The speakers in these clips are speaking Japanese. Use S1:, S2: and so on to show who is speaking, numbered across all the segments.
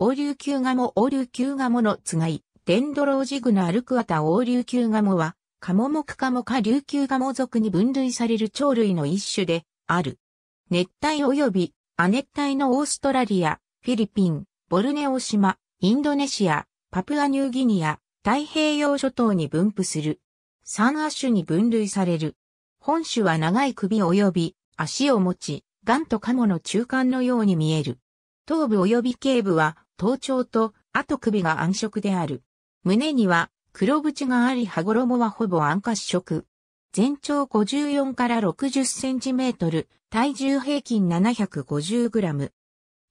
S1: 王流球ガモ王流球ガモのつがい、デンドロージグナルクアタ王
S2: 流球ガモは、カモモクカモ科琉球ガモ属に分類される鳥類の一種である。熱帯及び亜熱帯のオーストラリア、フィリピン、ボルネオ島、インドネシア、パプアニューギニア、太平洋諸島に分布する。三亜種に分類される。本種は長い首及び足を持ち、ガンとカモの中間のように見える。頭部及び頸部は頭頂と後首が暗色である。胸には黒縁があり羽衣はほぼ暗褐色。全長54から60センチメートル、体重平均750グラム。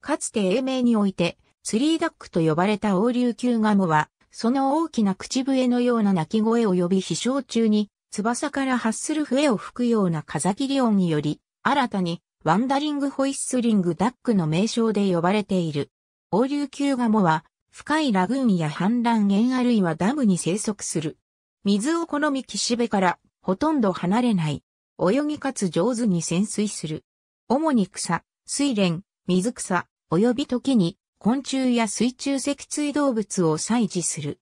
S2: かつて英名において、スリーダックと呼ばれた王竜級ガモは、その大きな口笛のような鳴き声及び飛翔中に、翼から発する笛を吹くような風切り音により、新たに、ワンダリングホイッスリングダックの名称で呼ばれている。王竜球ガモは、深いラグーンや氾濫源あるいはダムに生息する。水を好み岸辺からほとんど離れない。泳ぎかつ上手に潜水する。主に草、水蓮、水草、及び時に昆虫や水中脊椎動物を採取する。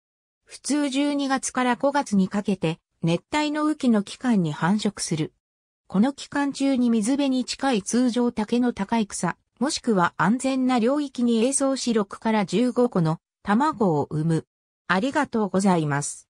S2: 普通12月から5月にかけて熱帯の雨季の期間に繁殖する。この期間中に水辺に近い通常竹の高い草、もしくは安全な領域に映像し
S1: 6から15個の卵を産む。ありがとうございます。